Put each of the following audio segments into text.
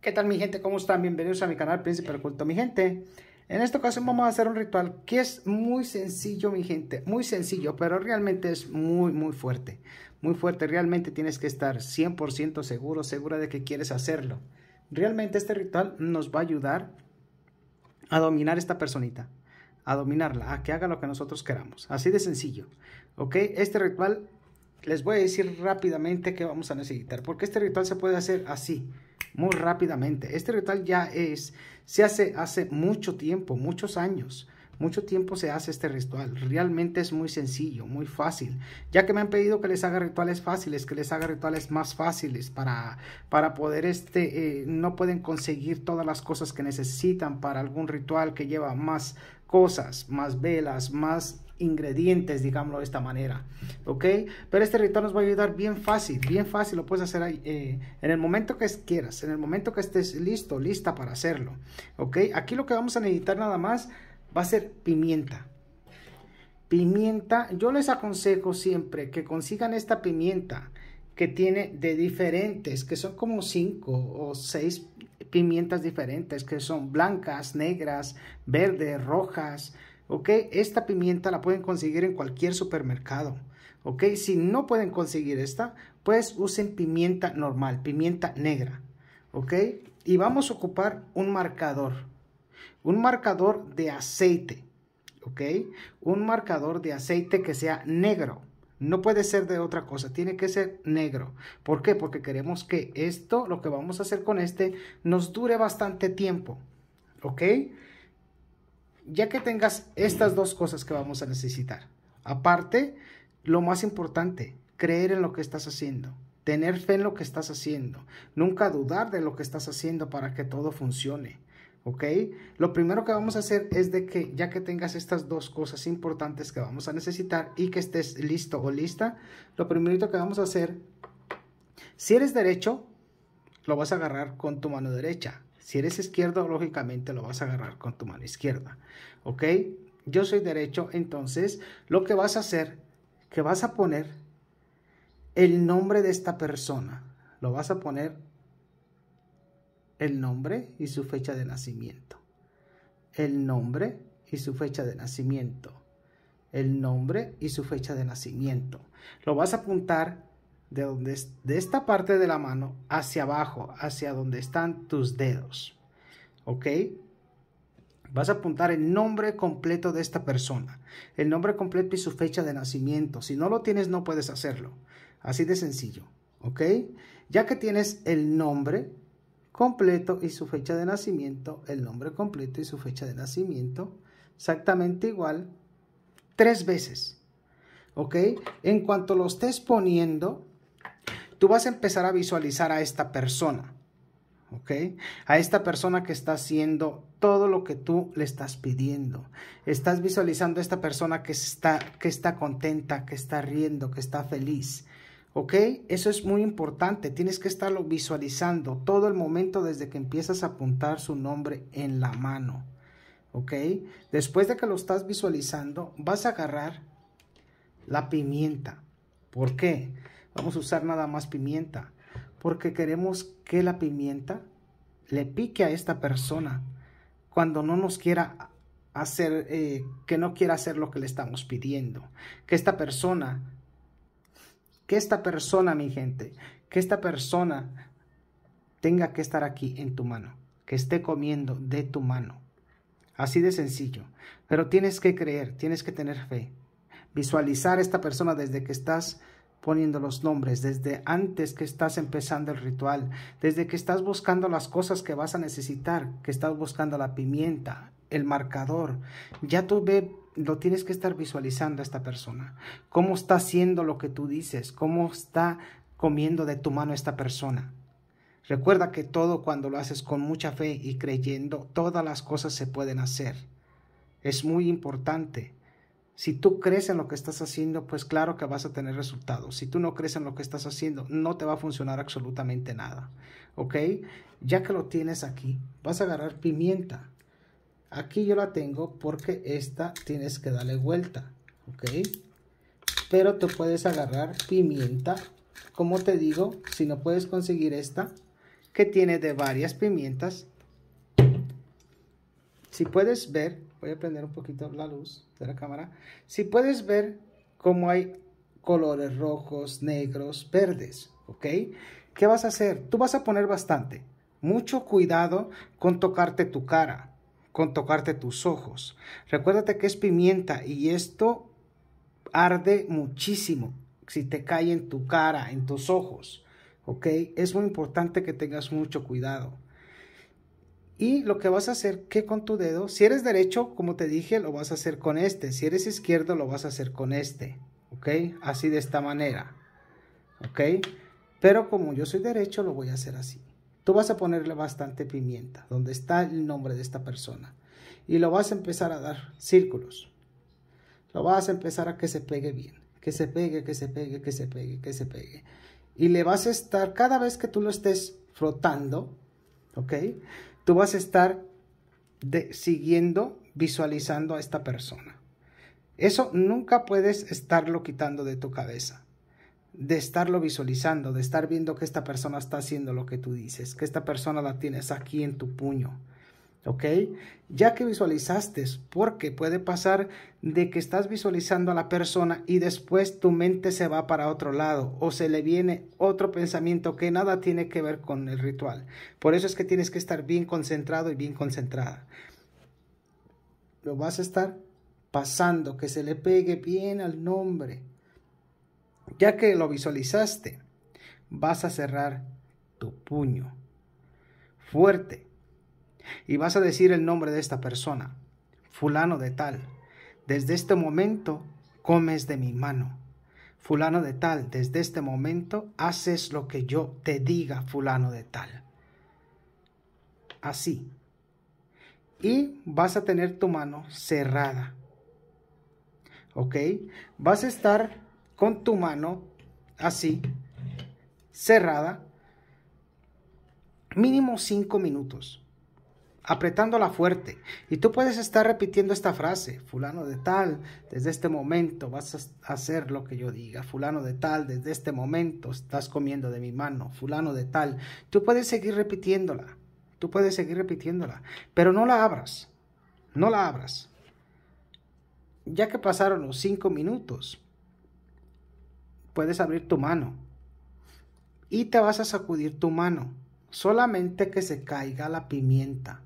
¿Qué tal mi gente? ¿Cómo están? Bienvenidos a mi canal Príncipe Oculto, mi gente. En esta ocasión vamos a hacer un ritual que es muy sencillo, mi gente. Muy sencillo, pero realmente es muy, muy fuerte. Muy fuerte, realmente tienes que estar 100% seguro, segura de que quieres hacerlo. Realmente este ritual nos va a ayudar a dominar esta personita. A dominarla, a que haga lo que nosotros queramos. Así de sencillo. ¿Ok? Este ritual les voy a decir rápidamente que vamos a necesitar. Porque este ritual se puede hacer Así muy rápidamente. Este ritual ya es, se hace hace mucho tiempo, muchos años. Mucho tiempo se hace este ritual. Realmente es muy sencillo, muy fácil. Ya que me han pedido que les haga rituales fáciles, que les haga rituales más fáciles para, para poder este, eh, no pueden conseguir todas las cosas que necesitan para algún ritual que lleva más cosas, más velas, más ingredientes, digámoslo de esta manera, ¿ok? Pero este ritual nos va a ayudar bien fácil, bien fácil, lo puedes hacer ahí, eh, en el momento que quieras, en el momento que estés listo, lista para hacerlo, ¿ok? Aquí lo que vamos a necesitar nada más va a ser pimienta. Pimienta, yo les aconsejo siempre que consigan esta pimienta que tiene de diferentes, que son como cinco o seis pimientas diferentes, que son blancas, negras, verdes, rojas, ¿ok? Esta pimienta la pueden conseguir en cualquier supermercado, ¿ok? Si no pueden conseguir esta, pues usen pimienta normal, pimienta negra, ¿ok? Y vamos a ocupar un marcador, un marcador de aceite, ¿ok? Un marcador de aceite que sea negro, no puede ser de otra cosa, tiene que ser negro. ¿Por qué? Porque queremos que esto, lo que vamos a hacer con este, nos dure bastante tiempo, ¿ok? ya que tengas estas dos cosas que vamos a necesitar. Aparte, lo más importante, creer en lo que estás haciendo, tener fe en lo que estás haciendo, nunca dudar de lo que estás haciendo para que todo funcione. ¿Ok? Lo primero que vamos a hacer es de que ya que tengas estas dos cosas importantes que vamos a necesitar y que estés listo o lista, lo primero que vamos a hacer, si eres derecho, lo vas a agarrar con tu mano derecha. Si eres izquierdo, lógicamente lo vas a agarrar con tu mano izquierda. ¿Ok? Yo soy derecho, entonces lo que vas a hacer, que vas a poner el nombre de esta persona. Lo vas a poner el nombre y su fecha de nacimiento. El nombre y su fecha de nacimiento. El nombre y su fecha de nacimiento. Lo vas a apuntar de, de esta parte de la mano hacia abajo, hacia donde están tus dedos. ¿Ok? Vas a apuntar el nombre completo de esta persona, el nombre completo y su fecha de nacimiento. Si no lo tienes, no puedes hacerlo. Así de sencillo, ¿ok? Ya que tienes el nombre completo y su fecha de nacimiento, el nombre completo y su fecha de nacimiento, exactamente igual, tres veces, ¿ok? En cuanto lo estés poniendo, tú vas a empezar a visualizar a esta persona, ¿ok? A esta persona que está haciendo todo lo que tú le estás pidiendo. Estás visualizando a esta persona que está, que está contenta, que está riendo, que está feliz. ¿Ok? Eso es muy importante. Tienes que estarlo visualizando todo el momento desde que empiezas a apuntar su nombre en la mano. ¿Ok? Después de que lo estás visualizando, vas a agarrar la pimienta. ¿Por qué? Vamos a usar nada más pimienta, porque queremos que la pimienta le pique a esta persona cuando no nos quiera hacer, eh, que no quiera hacer lo que le estamos pidiendo. Que esta persona, que esta persona, mi gente, que esta persona tenga que estar aquí en tu mano, que esté comiendo de tu mano. Así de sencillo. Pero tienes que creer, tienes que tener fe. Visualizar a esta persona desde que estás poniendo los nombres desde antes que estás empezando el ritual, desde que estás buscando las cosas que vas a necesitar, que estás buscando la pimienta, el marcador. Ya tú ve, lo tienes que estar visualizando a esta persona. Cómo está haciendo lo que tú dices, cómo está comiendo de tu mano esta persona. Recuerda que todo cuando lo haces con mucha fe y creyendo, todas las cosas se pueden hacer. Es muy importante si tú crees en lo que estás haciendo, pues claro que vas a tener resultados. Si tú no crees en lo que estás haciendo, no te va a funcionar absolutamente nada. ¿Ok? Ya que lo tienes aquí, vas a agarrar pimienta. Aquí yo la tengo porque esta tienes que darle vuelta. ¿Ok? Pero tú puedes agarrar pimienta. Como te digo, si no puedes conseguir esta, que tiene de varias pimientas. Si puedes ver, voy a prender un poquito la luz de la cámara, si puedes ver cómo hay colores rojos, negros, verdes, ¿ok? ¿Qué vas a hacer? Tú vas a poner bastante, mucho cuidado con tocarte tu cara, con tocarte tus ojos. Recuérdate que es pimienta y esto arde muchísimo si te cae en tu cara, en tus ojos, ¿ok? Es muy importante que tengas mucho cuidado. Y lo que vas a hacer que con tu dedo, si eres derecho, como te dije, lo vas a hacer con este. Si eres izquierdo, lo vas a hacer con este. ¿Ok? Así de esta manera. ¿Ok? Pero como yo soy derecho, lo voy a hacer así. Tú vas a ponerle bastante pimienta, donde está el nombre de esta persona. Y lo vas a empezar a dar círculos. Lo vas a empezar a que se pegue bien. Que se pegue, que se pegue, que se pegue, que se pegue. Y le vas a estar, cada vez que tú lo estés frotando, ¿ok? tú vas a estar siguiendo, visualizando a esta persona. Eso nunca puedes estarlo quitando de tu cabeza, de estarlo visualizando, de estar viendo que esta persona está haciendo lo que tú dices, que esta persona la tienes aquí en tu puño, ¿ok? Ya que visualizaste, porque puede pasar de que estás visualizando a la persona y después tu mente se va para otro lado o se le viene otro pensamiento que nada tiene que ver con el ritual. Por eso es que tienes que estar bien concentrado y bien concentrada. Lo vas a estar pasando, que se le pegue bien al nombre. Ya que lo visualizaste, vas a cerrar tu puño fuerte y vas a decir el nombre de esta persona, fulano de tal. Desde este momento comes de mi mano. Fulano de tal, desde este momento haces lo que yo te diga, fulano de tal. Así. Y vas a tener tu mano cerrada. ¿Ok? Vas a estar con tu mano así, cerrada, mínimo cinco minutos apretándola fuerte. Y tú puedes estar repitiendo esta frase, fulano de tal, desde este momento vas a hacer lo que yo diga, fulano de tal, desde este momento estás comiendo de mi mano, fulano de tal. Tú puedes seguir repitiéndola, tú puedes seguir repitiéndola, pero no la abras, no la abras. Ya que pasaron los cinco minutos, puedes abrir tu mano y te vas a sacudir tu mano solamente que se caiga la pimienta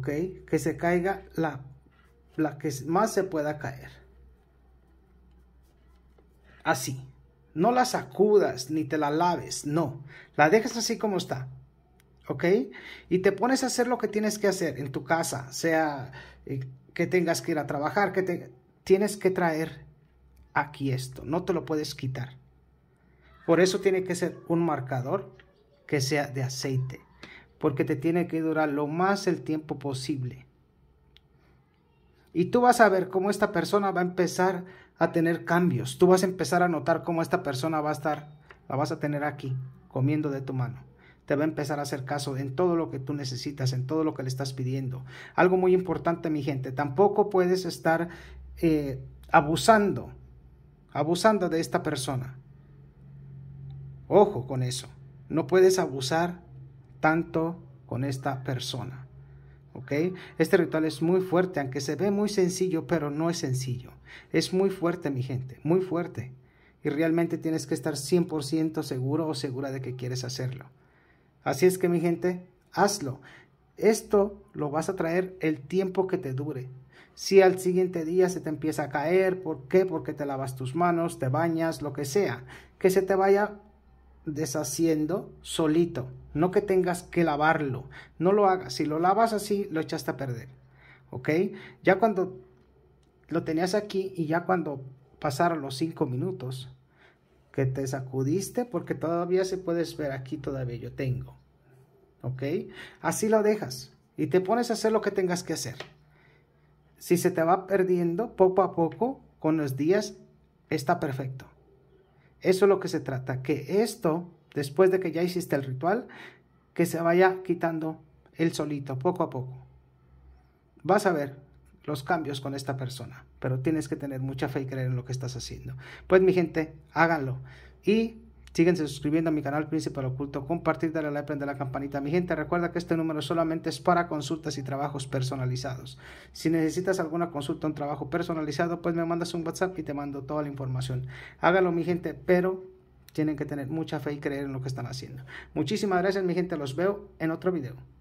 que se caiga la, la que más se pueda caer así no la sacudas ni te la laves no la dejas así como está ok y te pones a hacer lo que tienes que hacer en tu casa sea eh, que tengas que ir a trabajar que tienes que traer aquí esto no te lo puedes quitar por eso tiene que ser un marcador que sea de aceite porque te tiene que durar lo más el tiempo posible. Y tú vas a ver cómo esta persona va a empezar a tener cambios. Tú vas a empezar a notar cómo esta persona va a estar, la vas a tener aquí, comiendo de tu mano. Te va a empezar a hacer caso en todo lo que tú necesitas, en todo lo que le estás pidiendo. Algo muy importante, mi gente, tampoco puedes estar eh, abusando, abusando de esta persona. Ojo con eso. No puedes abusar tanto con esta persona. ¿Ok? Este ritual es muy fuerte, aunque se ve muy sencillo, pero no es sencillo. Es muy fuerte, mi gente, muy fuerte. Y realmente tienes que estar 100% seguro o segura de que quieres hacerlo. Así es que, mi gente, hazlo. Esto lo vas a traer el tiempo que te dure. Si al siguiente día se te empieza a caer, ¿por qué? Porque te lavas tus manos, te bañas, lo que sea. Que se te vaya deshaciendo solito no que tengas que lavarlo. No lo hagas. Si lo lavas así, lo echaste a perder. ¿Ok? Ya cuando lo tenías aquí y ya cuando pasaron los cinco minutos que te sacudiste, porque todavía se puede ver aquí, todavía yo tengo. ¿Ok? Así lo dejas y te pones a hacer lo que tengas que hacer. Si se te va perdiendo poco a poco, con los días, está perfecto. Eso es lo que se trata, que esto después de que ya hiciste el ritual, que se vaya quitando el solito, poco a poco. Vas a ver los cambios con esta persona, pero tienes que tener mucha fe y creer en lo que estás haciendo. Pues mi gente, háganlo. Y Síguense suscribiendo a mi canal Príncipe del Oculto, compartir, darle like, prender la campanita. Mi gente, recuerda que este número solamente es para consultas y trabajos personalizados. Si necesitas alguna consulta, un trabajo personalizado, pues me mandas un WhatsApp y te mando toda la información. Hágalo, mi gente, pero tienen que tener mucha fe y creer en lo que están haciendo. Muchísimas gracias mi gente, los veo en otro video.